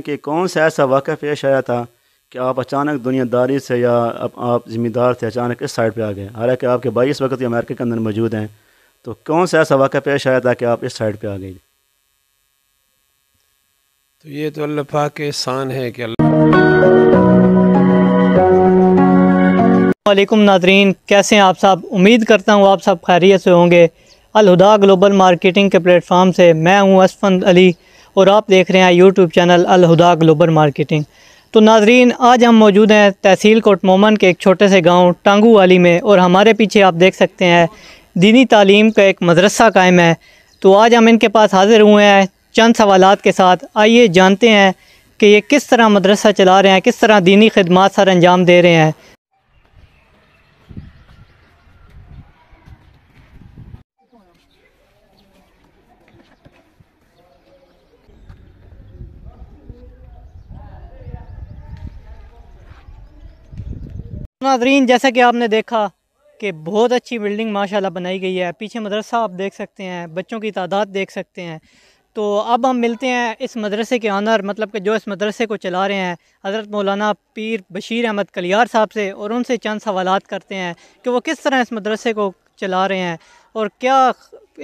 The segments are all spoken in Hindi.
कि कौन सा ऐसा वाक़ पेश आया था कि आप अचानक दुनियादारी से या आप, आप ज़िम्मेदार थे अचानक इस साइड पे आ गए हालांकि आपके भाई इस वक्त अमेरिका के अंदर मौजूद हैं तो कौन सा ऐसा वाक़ पेश आया था कि आप इस साइड पे आ गए तो ये तो अल्लाह पाक के एहसान है कि वालेकुम नाजरीन कैसे हैं आप साहब उम्मीद करता हूँ आप सब खैरियत से होंगे अलहुदा ग्लोबल मार्केटिंग के प्लेटफॉर्म से मैं हूँ असफंद अली और आप देख रहे हैं YouTube channel Alhuda global marketing तो नाजरीन आज हम मौजूद हैं तहसील कोट मोमन के एक छोटे से गांव टांगू वाली में और हमारे पीछे आप देख सकते हैं दीनी तालीम का एक मदरसा कायम है तो आज हम इनके पास हाज़िर हुए हैं चंद सवाल के साथ आइए जानते हैं कि ये किस तरह मदरसा चला रहे हैं किस तरह दीनी खदमात सर अंजाम दे रहे हैं नाजरीन जैसा कि आपने देखा कि बहुत अच्छी बिल्डिंग माशाल्लाह बनाई गई है पीछे मदरसा आप देख सकते हैं बच्चों की तादाद देख सकते हैं तो अब हम मिलते हैं इस मदरसे के ऑनर मतलब कि जो इस मदरसे को चला रहे हैं हज़रत मौलाना पीर बशीर अहमद कलियार साहब से और उनसे चंद सवाल करते हैं कि वो किस तरह इस मदरसे को चला रहे हैं और क्या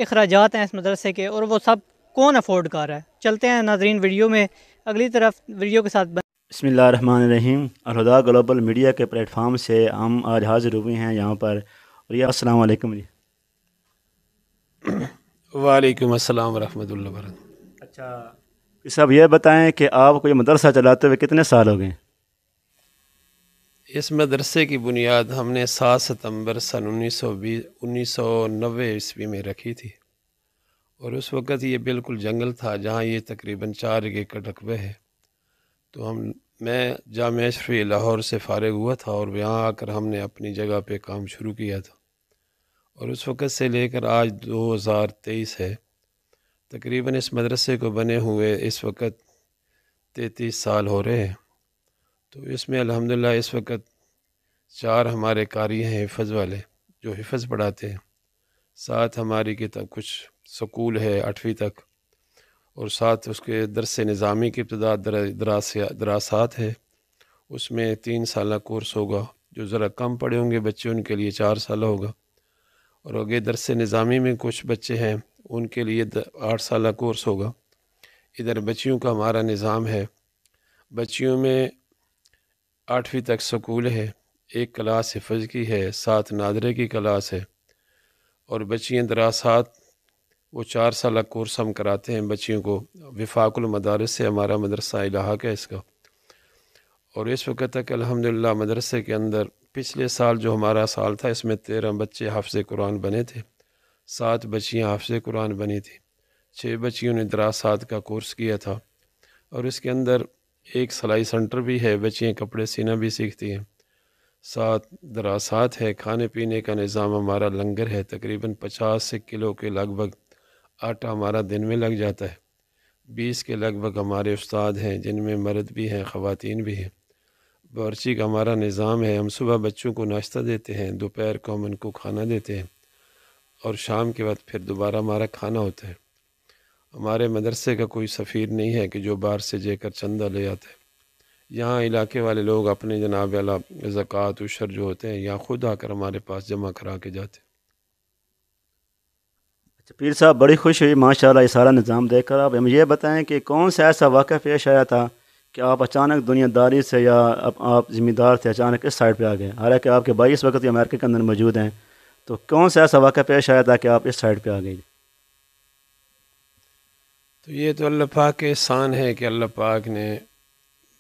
अखराज हैं इस मदरसे के और वो सब कौन अफोर्ड कर रहा है चलते हैं नाजरीन वीडियो में अगली तरफ वीडियो के साथ बन बसमीम अलहदा ग्लोबल मीडिया के प्लेटफार्म से हम आज हाजिर हुए हैं यहाँ पर रिया अस्सलाम वालेकुम जी वालेकुम अस्सलाम वरहमतुल्लाह वरक अच्छा साहब यह बताएं कि आपको ये मदरसा चलाते हुए कितने साल हो गए इस मदरसे की बुनियाद हमने सात सितंबर सन उन्नीस सौ बीस उन्नीस सौ नबे ईस्वी में रखी थी और उस वक़्त ये बिल्कुल जंगल था जहाँ ये तकरीबन चार एकड़ रकबे है तो हम मैं जाम शफी लाहौर से फ़ारग हुआ था और यहाँ आकर हमने अपनी जगह पे काम शुरू किया था और उस वक़्त से लेकर आज 2023 है तकरीबन इस मदरसे को बने हुए इस वक्त तैतीस साल हो रहे हैं तो इसमें अल्हम्दुलिल्लाह इस वक्त चार हमारे कारी हैं हिफज वाले जो हिफज पढ़ाते हैं साथ हमारी किताब कुछ स्कूल है आठवीं तक और साथ उसके दरस निज़ामी की इब्तदा दरासात है उसमें तीन साल कोर्स होगा जो ज़रा कम पढ़े होंगे बच्चे उनके लिए चार साल होगा और अगे दरस निज़ामी में कुछ बच्चे हैं उनके लिए आठ साल कोर्स होगा इधर बच्चियों का हमारा निज़ाम है बच्चियों में आठवीं तक स्कूल है एक क्लास हिफज की है सात नादरे की क्लास है और बच्चियाँ दरासात वो चार साल कोर्स हम कराते हैं बच्चियों को विफाकुल मदारस से हमारा मदरसा इलाहाक है इसका और इस वक्त तक अल्हम्दुलिल्लाह मदरसे के अंदर पिछले साल जो हमारा साल था इसमें तेरह बच्चे हाफ़ कुरान बने थे सात बच्चियाँ हाफ़ कुरान बनी थी छः बच्चियों ने दरासात का कोर्स किया था और इसके अंदर एक सिलाई सेंटर भी है बच्चियाँ कपड़े सीना भी सीखती हैं साथ दरासात है खाने पीने का निज़ाम हमारा लंगर है तकरीबन पचास से किलो के लगभग आटा हमारा दिन में लग जाता है बीस के लगभग हमारे उस्ताद हैं जिनमें मर्द भी हैं ख़वान भी हैं बर्ची का हमारा निज़ाम है हम सुबह बच्चों को नाश्ता देते हैं दोपहर को हम उनको खाना देते हैं और शाम के बाद फिर दोबारा हमारा खाना होता है हमारे मदरसे का कोई सफ़ीर नहीं है कि जो बाहर से जेकर चंदा ले आता है यहाँ इलाके वाले लोग अपने जनाब अला ज़क़़त उशर जो होते हैं यहाँ ख़ुद आकर हमारे पास जमा करा के जाते हैं तो पीर साहब बड़ी खुश हुई माशाल्लाह ये सारा निज़ाम देखकर आप हम ये बताएं कि कौन सा ऐसा वाक़ पेश आया था कि आप अचानक दुनियादारी से या आप, आप ज़िम्मेदार थे अचानक इस साइड पर आ गए हालांकि आपके भाई इस वक्त अमेरिका के अंदर मौजूद हैं तो कौन सा ऐसा वाक़ पेश आया था कि आप इस साइड पर आ गए तो ये तो अल्लाह पाक के एहसान है कि अल्लाह पाक ने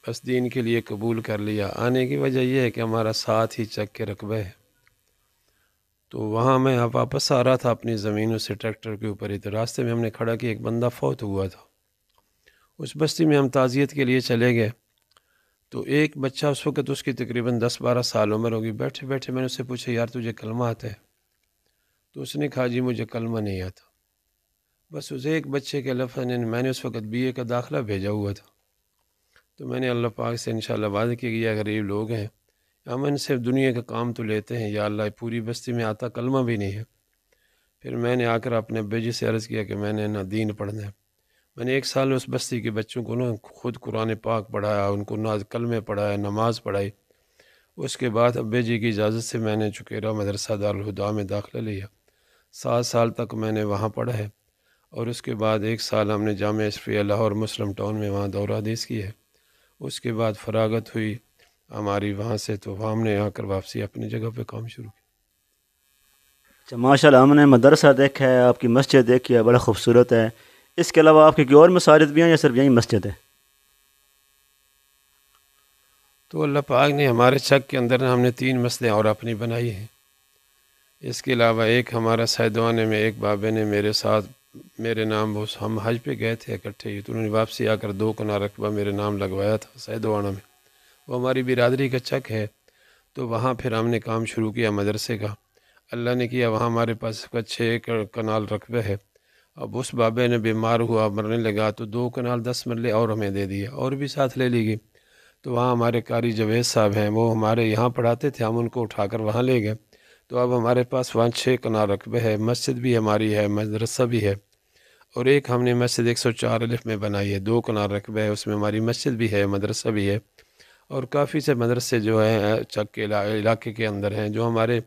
बस दीन के लिए कबूल कर लिया आने की वजह यह है कि हमारा साथ ही चक के रकबे है तो वहाँ मैं वापस आ रहा था अपनी ज़मीन से ट्रैक्टर के ऊपर ही तो रास्ते में हमने खड़ा कि एक बंदा फौत हुआ था उस बस्ती में हम ताज़ियत के लिए चले गए तो एक बच्चा उस वक़्त उसकी तकरीबन दस बारह साल उम्र होगी बैठे बैठे मैंने उससे पूछा यार तुझे कलमा आता है तो उसने कहा जी मुझे कलमा नहीं आता बस उस एक बच्चे के लफ ने मैंने उस वक़्त बी ए का दाखिला भेजा हुआ था तो मैंने अल्लाह पाक से इन शाला वादा किया कि गरीब लोग हैं हम सिर्फ दुनिया का काम तो लेते हैं या अल्लाह पूरी बस्ती में आता कलमा भी नहीं है फिर मैंने आकर अपने बेजी से अर्ज़ किया कि मैंने ना दीन पढ़ना है मैंने एक साल उस बस्ती के बच्चों को ना खुद कुरान पाक पढ़ाया उनको नाज कलमे पढ़ाया नमाज़ पढ़ाई उसके बाद अब्बे जी की इजाज़त से मैंने चुकेरा मदरसा दारहुदा में दाखिला लिया सात साल तक मैंने वहाँ पढ़ा है और उसके बाद एक साल हमने जाम इसफ़ी लाहौर मुस्लिम टाउन में वहाँ दौरा देश की है उसके बाद फरागत हुई हमारी वहाँ से तो हमने आकर वापसी अपनी जगह पे काम शुरू किया अच्छा माशा हमने मदरसा देखा है आपकी मस्जिद देखी है बड़ा खूबसूरत है इसके अलावा आपके की और मसाजिद भी हैं या सिर्फ यही मस्जिद है तो अल्लाह पाक ने हमारे छक के अंदर हमने तीन मस्जिदें और अपनी बनाई हैं इसके अलावा एक हमारा सैदवाने में एक बाबे ने मेरे साथ मेरे नाम वो हम हज पे गए थे इकट्ठे ही तो उन्होंने वापसी आकर दो कना रकबा मेरे नाम लगवाया था सैदवाना में वो हमारी बिरादरी का चक है तो वहाँ फिर हमने काम शुरू किया मदरसे का अल्लाह ने किया वहाँ हमारे पास का छः कनाल रकबे है अब उस बाबे ने बीमार हुआ मरने लगा तो दो कनाल दस मरले और हमें दे दिए और भी साथ ले ली गई तो वहाँ हमारे कारी जवेद साहब हैं वो हमारे यहाँ पढ़ाते थे हम उनको उठाकर वहाँ ले गए तो अब हमारे पास वहाँ छः कनाल रकबे है मस्जिद भी हमारी है मदरसा भी है और एक हमने मस्जिद एक सौ चार अलिफ में बनाई है दो कनाल रकबे है उसमें हमारी मस्जिद भी है मदरसा भी है और काफ़ी से मदरसे जो हैं चक के इलाके के अंदर हैं जो हमारे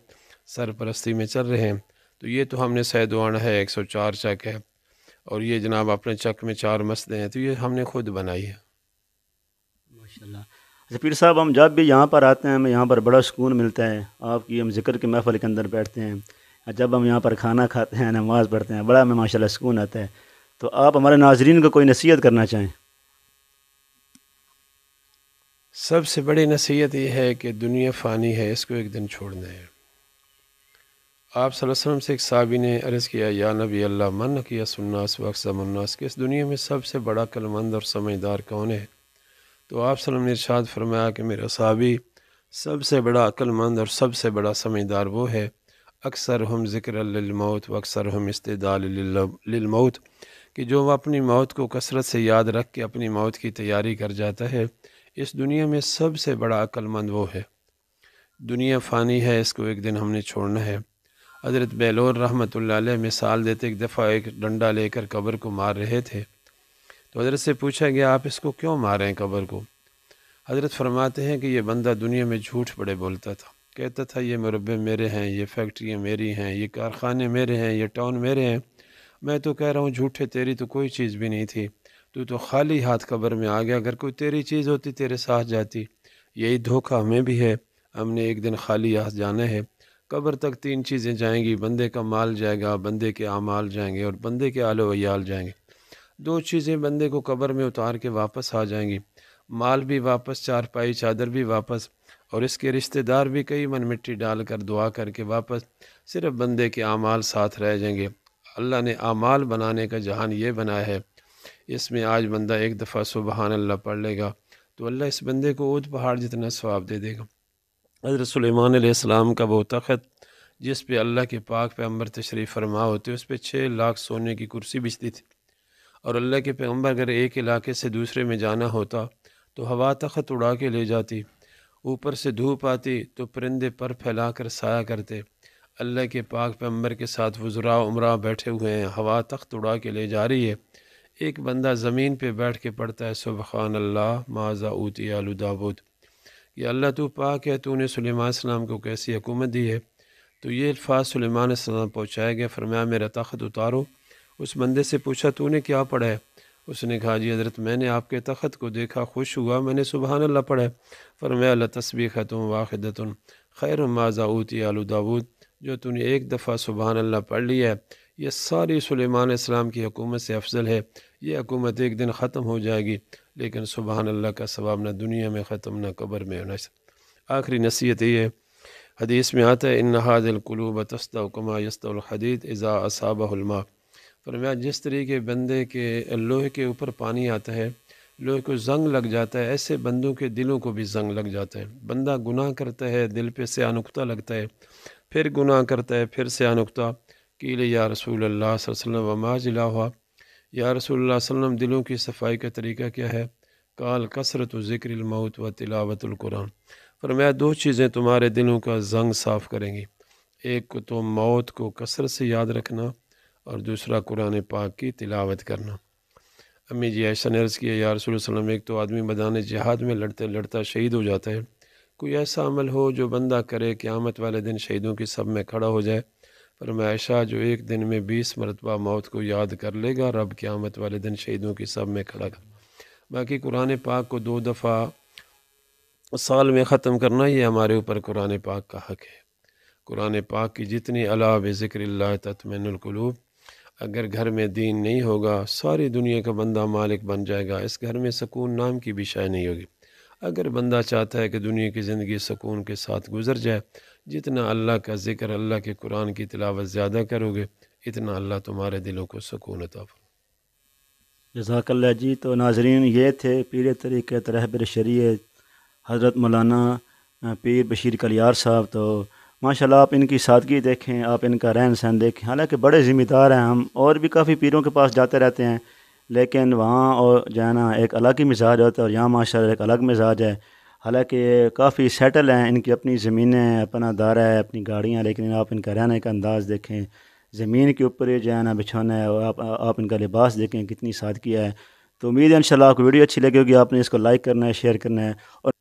सरपरस्ती में चल रहे हैं तो ये तो हमने सैदवान है एक सौ चार चक है और ये जनाब अपने चक में चार मस्ते हैं तो ये हमने खुद बनाई है माशा अच्छा पीर साहब हम जब भी यहाँ पर आते हैं हमें यहाँ पर बड़ा सुकून मिलता है आपकी हम जिक्र के महफल के अंदर बैठते हैं जब हम यहाँ पर खाना खाते हैं नमाज़ पढ़ते हैं बड़ा हमें माशा सुकून आता है तो आप हमारे नाजरन को कोई नसीहत करना चाहें सबसे बड़ी नसीहत यह है कि दुनिया फ़ानी है इसको एक दिन छोड़ना है आप वसल्लम से एक सबी ने अर्ज़ किया या नबी अल्लाह मन किया सुन्नास मुन्नास कि इस दुनिया में सबसे बड़ा कलमंद और समझदार कौन है तो आप सलम ने इर्शाद फरमाया कि मेरा सबी सबसे बड़ा अक्लमंद और सबसे बड़ा समझदार वो है अक्सर हम मौत व अक्सर हम इस्तदालमौत कि जो अपनी मौत को कसरत से याद रख के अपनी मौत की तैयारी कर जाता है इस दुनिया में सबसे बड़ा अक्लमंद वो है दुनिया फ़ानी है इसको एक दिन हमने छोड़ना है हज़रत बेलोर रहमत मिसाल देते एक दफ़ा एक डंडा लेकर कब्र को मार रहे थे तो हज़रत से पूछा गया आप इसको क्यों मार रहे हैं कब्र को हज़रत फरमाते हैं कि यह बंदा दुनिया में झूठ बड़े बोलता था कहता था ये मुरबे मेरे हैं ये फैक्ट्रियाँ मेरी हैं ये कारखाने मेरे हैं ये टाउन मेरे हैं मैं तो कह रहा हूँ झूठे तेरी तो कोई चीज़ भी नहीं थी तू तो खाली हाथ कब्र में आ गया अगर कोई तेरी चीज़ होती तेरे साथ जाती यही धोखा हमें भी है हमने एक दिन खाली हाथ जाना है कब्र तक तीन चीज़ें जाएंगी बंदे का माल जाएगा बंदे के आमाल जाएंगे और बंदे के आलो वयाल जाएंगे दो चीज़ें बंदे को कब्र में उतार के वापस आ जाएंगी माल भी वापस चारपाई चादर भी वापस और इसके रिश्तेदार भी कई मन मिट्टी डाल कर दुआ करके वापस सिर्फ बंदे के आमाल साथ रह जाएंगे अल्लाह ने आमाल बनाने का जहान ये बनाया है इसमें आज बंदा एक दफ़ा सुबहान अल्लाह पढ़ लेगा तो अल्लाह इस बंदे को ऊँच पहाड़ जितना स्वाब दे देगा हज़रत सलेमान का वो तख़त जिस पे अल्लाह के पाक पैम्बर तशरीफ़ फरमा होते उस पर छः लाख सोने की कुर्सी बिछती थी और अल्लाह के पैम्बर अगर एक इलाके से दूसरे में जाना होता तो हवा तख़त उड़ा के ले जाती ऊपर से धूप आती तो परिंदे पर फैला कर साया करते अल्लाह के पाक पैम्बर के साथ वज़रा उमरा बैठे हुए हैं हवा तख्त उड़ा के ले जा रही है एक बंदा ज़मीन पे बैठ के पढ़ता है सुबहान अल्लाह माजा ऊती आलूदाबुद कि अल्लाह तो पाक है तूने सलेमान सलाम को कैसी हुकूमत दी है तो ये अल्फाज सलेमान सलाम पहुँचाया गया फरमाया मेरा तख्त उतारो उस बंदे से पूछा तूने क्या पढ़ा है उसने कहा जी हज़रत मैंने आपके तख्त को देखा खुश हुआ मैंने सुबहान अल्लाह पढ़ा है फरमाया अल्लाह तस्वी ख़तुम वाखदतुन खैर माजा ऊती आलूदाबूद जो तूने एक दफ़ा सुबहान अल्लाह पढ़ लिया है ये सारी सुलेमान इस्लाम की हकूमत से अफजल है ये हकूमत एक दिन ख़त्म हो जाएगी लेकिन सुबहान अल्लाह का सवाब ना दुनिया में ख़त्म न कबर में होना आखिरी नसीहत ये है हदीस में आता है इन हादिलकलूब तस्तमा यस्तलहदीद इज़ा असाबलमा फरमा जिस तरीके बंदे के लोहे के ऊपर पानी आता है लोहे को जंग लग जाता है ऐसे बंदों के दिलों को भी जंग लग जाता है बंदा गुनाह करता है दिल पे सयानुकता लगता है फिर गुनाह करता है फिर सयानुकता कील या रसूल अल्लाह वमा जिला हुआ या रसूल दिलों की सफाई का तरीका क्या है काल कसरत ज़िक्रमौत व तिलावतुल्कुरान फरमाया दो चीज़ें तुम्हारे दिलों का जंग साफ़ करेंगी एक को तो मौत को कसरत से याद रखना और दूसरा कुरान पाक की तिलावत करना अम्मी जी ऐसा नर्स किया या रसूल एक तो आदमी मदान जहाद में लड़ते लड़ता शहीद हो जाता है कोई ऐसा अमल हो जो बंदा करे क़्यामत वाले दिन शहीदों की सब में खड़ा हो जाए फरमाइशा जो एक दिन में बीस मरतबा मौत को याद कर लेगा रब क़्यामत वाले दिन शहीदों की सब में खड़ा कर बाकी कुरान पाक को दो दफ़ा साल में ख़त्म करना ये हमारे ऊपर कुरान पाक का हक है कुरान पाक की जितनी अला बिक्र तत्मिनकलूब अगर घर में दीन नहीं होगा सारी दुनिया का बंदा मालिक बन जाएगा इस घर में सकून नाम की भी शाय नहीं होगी अगर बंदा चाहता है कि दुनिया की ज़िंदगी सकून के साथ गुजर जाए जितना अल्लाह का ज़िक्र अल्लाह के कुरान की तिलावत ज़्यादा करोगे इतना अल्लाह तुम्हारे दिलों को सुकून अता जजाकल्ला जी तो नाजरीन ये थे पीर तरीक़त रहबर शरीय हज़रत मौलाना पीर बशीर कलियार साहब तो माशाल्लाह आप इनकी सादगी देखें आप इनका रहन सहन देखें हालांकि बड़े ज़िम्मेदार हैं हम और भी काफ़ी पीरों के पास जाते रहते हैं लेकिन वहाँ और जाना एक अलग ही मिजाज होता है और यहाँ माशा एक अलग मिजाज है हालांकि काफ़ी सेटल हैं इनकी अपनी ज़मीनें हैं अपना दारा है अपनी गाड़ियाँ लेकिन आप इनका रहने का अंदाज़ देखें ज़मीन के ऊपर ये जो है ना बिछाना है और आप आप इनका लिबास देखें कितनी सादगी है तो उम्मीद है इन आपको वीडियो अच्छी लगी होगी आपने इसको लाइक करना है शेयर करना है और